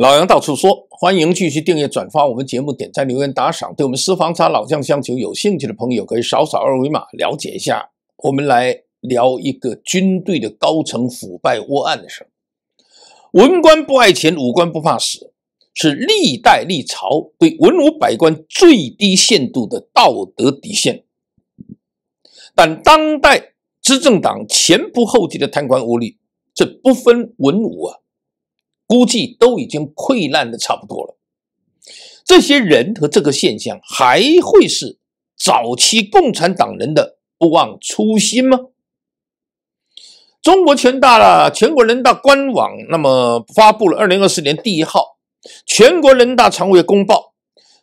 老杨到处说，欢迎继续订阅、转发我们节目，点赞、留言、打赏。对我们私房茶老将相求有兴趣的朋友，可以扫扫二维码了解一下。我们来聊一个军队的高层腐败窝案的事。文官不爱钱，武官不怕死，是历代历朝对文武百官最低限度的道德底线。但当代执政党前仆后继的贪官污吏，这不分文武啊。估计都已经溃烂的差不多了。这些人和这个现象还会是早期共产党人的不忘初心吗？中国全大了，全国人大官网那么发布了二零二四年第一号全国人大常委公报，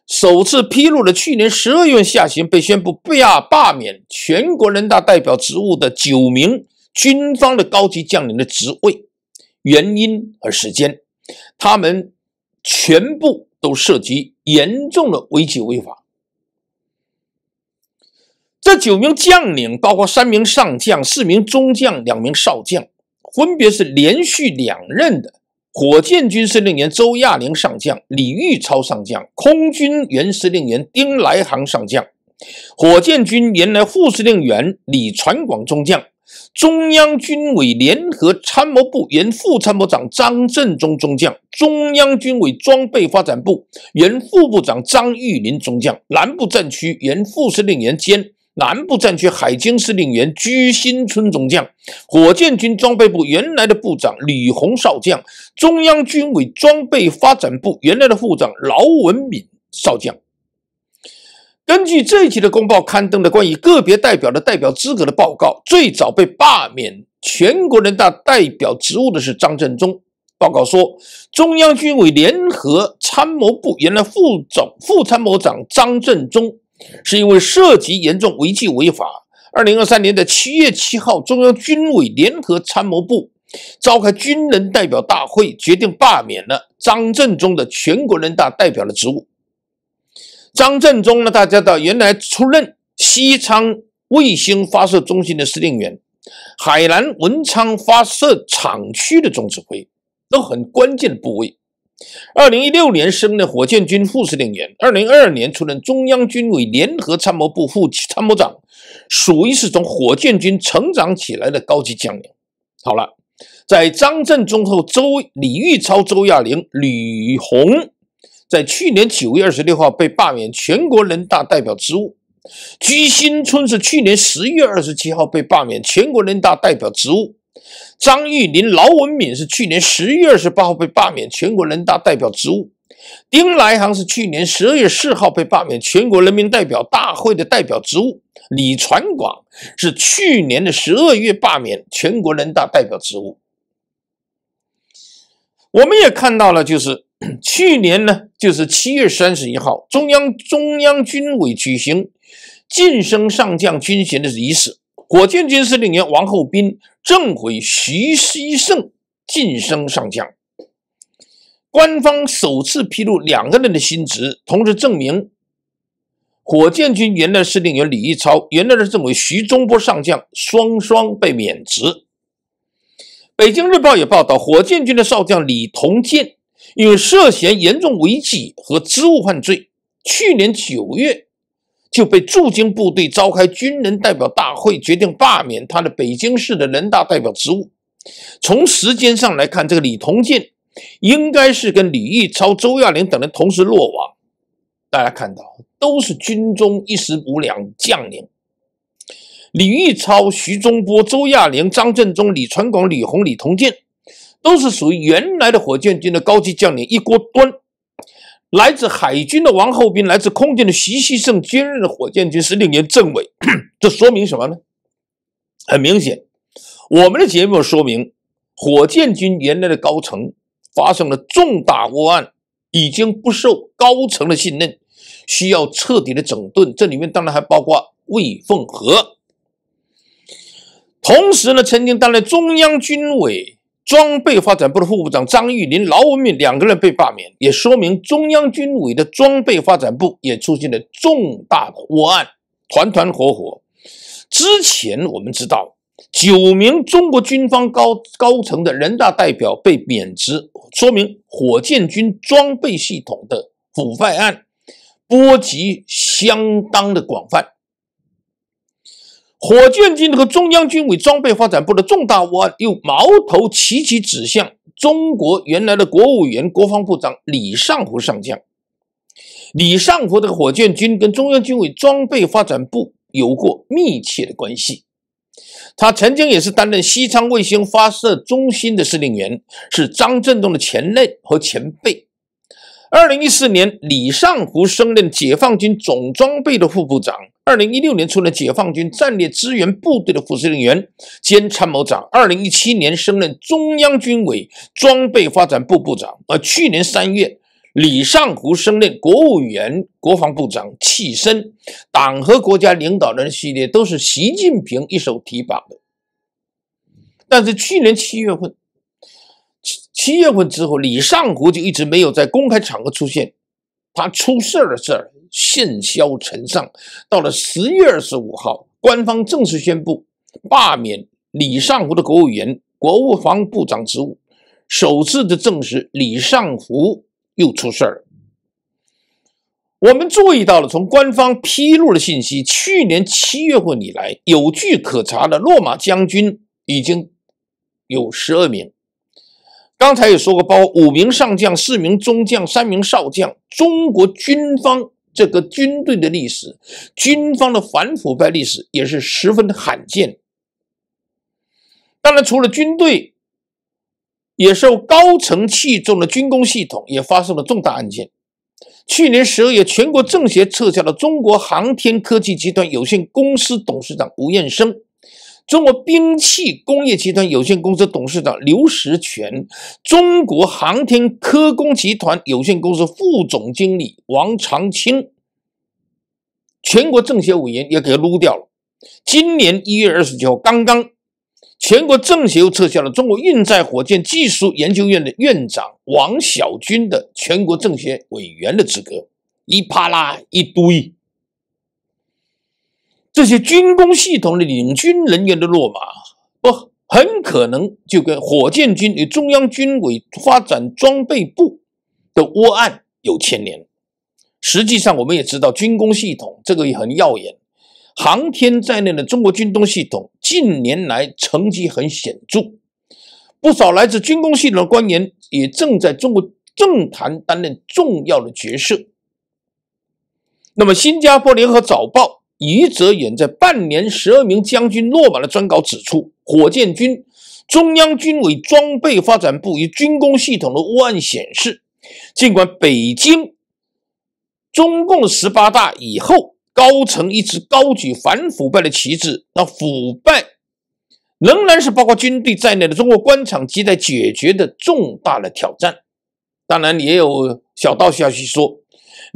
首次披露了去年十二月下旬被宣布被罢免全国人大代表职务的九名军方的高级将领的职位。原因和时间，他们全部都涉及严重的违纪违法。这九名将领包括三名上将、四名中将、两名少将，分别是连续两任的火箭军司令员周亚宁上将、李玉超上将，空军原司令员丁来航上将，火箭军原来副司令员李传广中将。中央军委联合参谋部原副参谋长张振中中将，中央军委装备发展部原副部长张玉林中将，南部战区原副司令员兼南部战区海军司令员鞠新春中将，火箭军装备部原来的部长吕红少将，中央军委装备发展部原来的副长劳文敏少将。根据这一期的公报刊登的关于个别代表的代表资格的报告，最早被罢免全国人大代表职务的是张振中。报告说，中央军委联合参谋部原来副总副参谋长张振中，是因为涉及严重违纪违法。二零二三年的七月七号，中央军委联合参谋部召开军人代表大会，决定罢免了张振中的全国人大代表的职务。张振中呢？大家到原来出任西昌卫星发射中心的司令员，海南文昌发射厂区的总指挥，都很关键的部位。二零一六年升的火箭军副司令员，二零二二年出任中央军委联合参谋部副参谋长，属于是从火箭军成长起来的高级将领。好了，在张振中后，周李玉超、周亚玲、吕红在去年九月二十六号被罢免全国人大代表职务，居新春是去年十月二十七号被罢免全国人大代表职务，张玉林、劳文敏是去年十月二十八号被罢免全国人大代表职务，丁来航是去年十二月四号被罢免全国人民代表大会的代表职务，李传广是去年的十二月罢免全国人大代表职务。我们也看到了，就是。去年呢，就是七月三十一号，中央中央军委举行晋升上将军衔的仪式，火箭军司令员王厚斌正委徐希胜晋升上将。官方首次披露两个人的新职，同时证明火箭军原来司令员李一超，原来的政委徐中波上将双双被免职。北京日报也报道，火箭军的少将李同建。因为涉嫌严重违纪和职务犯罪，去年九月就被驻京部队召开军人代表大会决定罢免他的北京市的人大代表职务。从时间上来看，这个李同建应该是跟李玉超、周亚玲等人同时落网。大家看到，都是军中一时无两将领：李玉超、徐宗波、周亚玲、张振中、李传广、李红、李同建。都是属于原来的火箭军的高级将领一锅端，来自海军的王厚斌，来自空军的徐希胜，兼任火箭军司令员政委。这说明什么呢？很明显，我们的节目说明，火箭军原来的高层发生了重大窝案，已经不受高层的信任，需要彻底的整顿。这里面当然还包括魏凤和。同时呢，曾经担任中央军委。装备发展部的副部长张玉林、劳文敏两个人被罢免，也说明中央军委的装备发展部也出现了重大的窝案，团团伙伙。之前我们知道，九名中国军方高高层的人大代表被免职，说明火箭军装备系统的腐败案波及相当的广泛。火箭军和中央军委装备发展部的重大窝案，又矛头齐齐指向中国原来的国务委员、国防部长李尚福上将。李尚福这个火箭军跟中央军委装备发展部有过密切的关系，他曾经也是担任西昌卫星发射中心的司令员，是张振东的前任和前辈。二零一四年，李尚福升任解放军总装备的副部长。二零一六年出任解放军战略支援部队的副司令员兼参谋长，二零一七年升任中央军委装备发展部部长，而去年三月，李尚湖升任国务院国防部长。起身，党和国家领导人系列都是习近平一手提拔的，但是去年七月份，七七月份之后，李尚湖就一直没有在公开场合出现，他出事儿的事儿。甚嚣尘上，到了十月二十五号，官方正式宣布罢免李尚福的国务员、国防部长职务，首次的证实李尚福又出事儿。我们注意到了，从官方披露的信息，去年七月份以来，有据可查的落马将军已经有十二名。刚才也说过，包括五名上将、四名中将、三名少将，中国军方。这个军队的历史，军方的反腐败历史也是十分罕见。当然，除了军队，也受高层器重的军工系统也发生了重大案件。去年十二月，全国政协撤销了中国航天科技集团有限公司董事长吴彦生。中国兵器工业集团有限公司董事长刘石泉，中国航天科工集团有限公司副总经理王长青，全国政协委员也给撸掉了。今年一月二十九号，刚刚，全国政协又撤销了中国运载火箭技术研究院的院长王小军的全国政协委员的资格，一啪啦一堆。这些军工系统的领军人员的落马，不很可能就跟火箭军与中央军委发展装备部的窝案有牵连。实际上，我们也知道军工系统这个也很耀眼，航天在内的中国军工系统近年来成绩很显著，不少来自军工系统的官员也正在中国政坛担任重要的角色。那么，新加坡联合早报。余则远在《半年十二名将军落马》的专稿指出，火箭军、中央军委装备发展部与军工系统的窝案显示，尽管北京中共十八大以后，高层一直高举反腐败的旗帜，那腐败仍然是包括军队在内的中国官场亟待解决的重大的挑战。当然，也有小道消息说。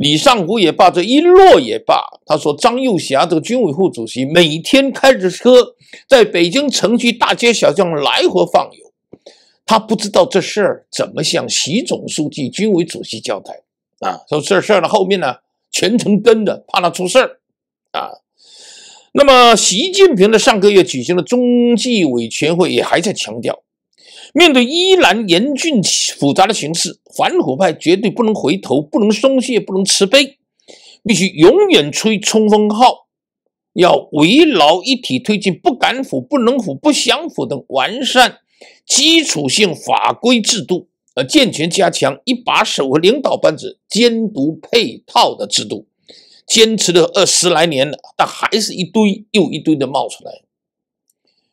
李尚福也罢，这一落也罢，他说张幼霞这个军委副主席每天开着车在北京城区大街小巷来回放油，他不知道这事儿怎么向习总书记、军委主席交代啊？说这事儿呢，后面呢全程跟着，怕他出事儿啊。那么习近平呢，上个月举行的中纪委全会，也还在强调。面对依然严峻复杂的形势，反腐派绝对不能回头，不能松懈，不能慈悲，必须永远吹冲锋号。要围绕一体推进不敢腐、不能腐、不想腐等完善基础性法规制度，呃，健全加强一把手和领导班子监督配套的制度。坚持了二十来年了，但还是一堆又一堆的冒出来。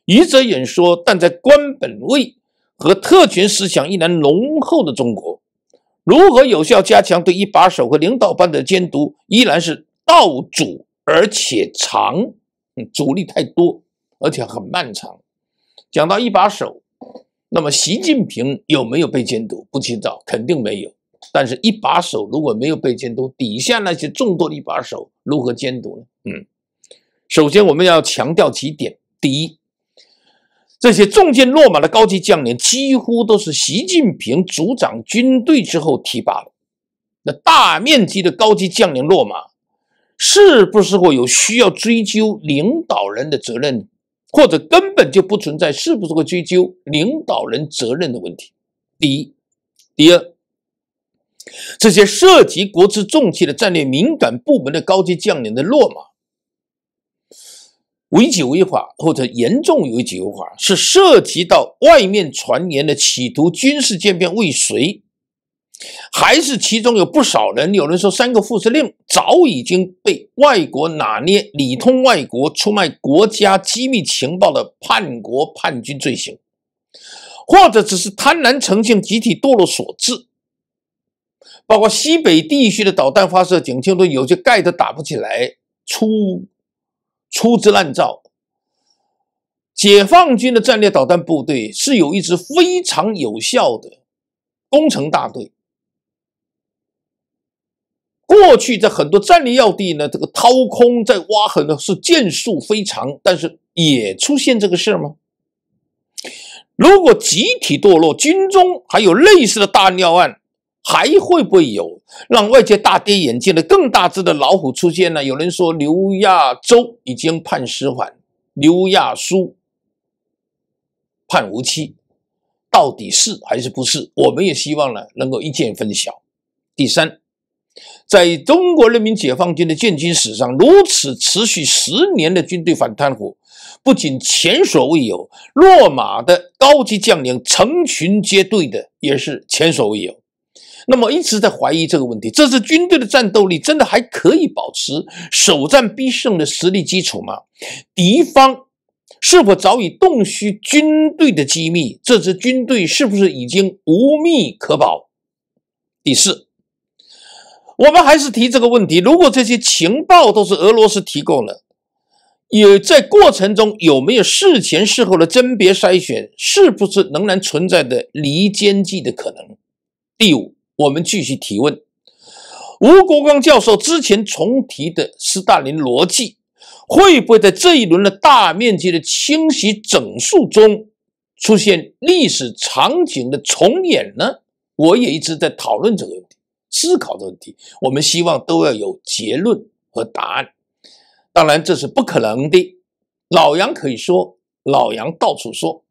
愚者远说，但在官本位。和特权思想依然浓厚的中国，如何有效加强对一把手和领导班子的监督，依然是道阻而且长。嗯，阻力太多，而且很漫长。讲到一把手，那么习近平有没有被监督？不清楚，肯定没有。但是，一把手如果没有被监督，底下那些众多的一把手如何监督呢？嗯，首先我们要强调几点：第一。这些重剑落马的高级将领，几乎都是习近平主掌军队之后提拔的。那大面积的高级将领落马，是不是会有需要追究领导人的责任？或者根本就不存在是不是会追究领导人责任的问题？第一、第二，这些涉及国之重器的战略敏感部门的高级将领的落马。违纪违法或者严重违纪违法，是涉及到外面传言的企图军事渐变未遂，还是其中有不少人有人说三个副司令早已经被外国拿捏，里通外国，出卖国家机密情报的叛国叛军罪行，或者只是贪婪成性、集体堕落所致？包括西北地区的导弹发射井，听说有些盖都打不起来，出。粗制滥造，解放军的战略导弹部队是有一支非常有效的工程大队。过去在很多战略要地呢，这个掏空在挖很呢是建树非常，但是也出现这个事吗？如果集体堕落，军中还有类似的大尿案？还会不会有让外界大跌眼镜的更大只的老虎出现呢？有人说刘亚洲已经判死缓，刘亚书判无期，到底是还是不是？我们也希望呢能够一见分晓。第三，在中国人民解放军的建军史上，如此持续十年的军队反贪腐，不仅前所未有，落马的高级将领成群结队的也是前所未有。那么一直在怀疑这个问题：这支军队的战斗力真的还可以保持首战必胜的实力基础吗？敌方是否早已洞悉军队的机密？这支军队是不是已经无密可保？第四，我们还是提这个问题：如果这些情报都是俄罗斯提供了，也在过程中有没有事前事后的甄别筛选？是不是仍然存在的离间计的可能？第五。我们继续提问，吴国光教授之前重提的斯大林逻辑，会不会在这一轮的大面积的清洗整肃中出现历史场景的重演呢？我也一直在讨论这个问题，思考的问题。我们希望都要有结论和答案，当然这是不可能的。老杨可以说，老杨到处说。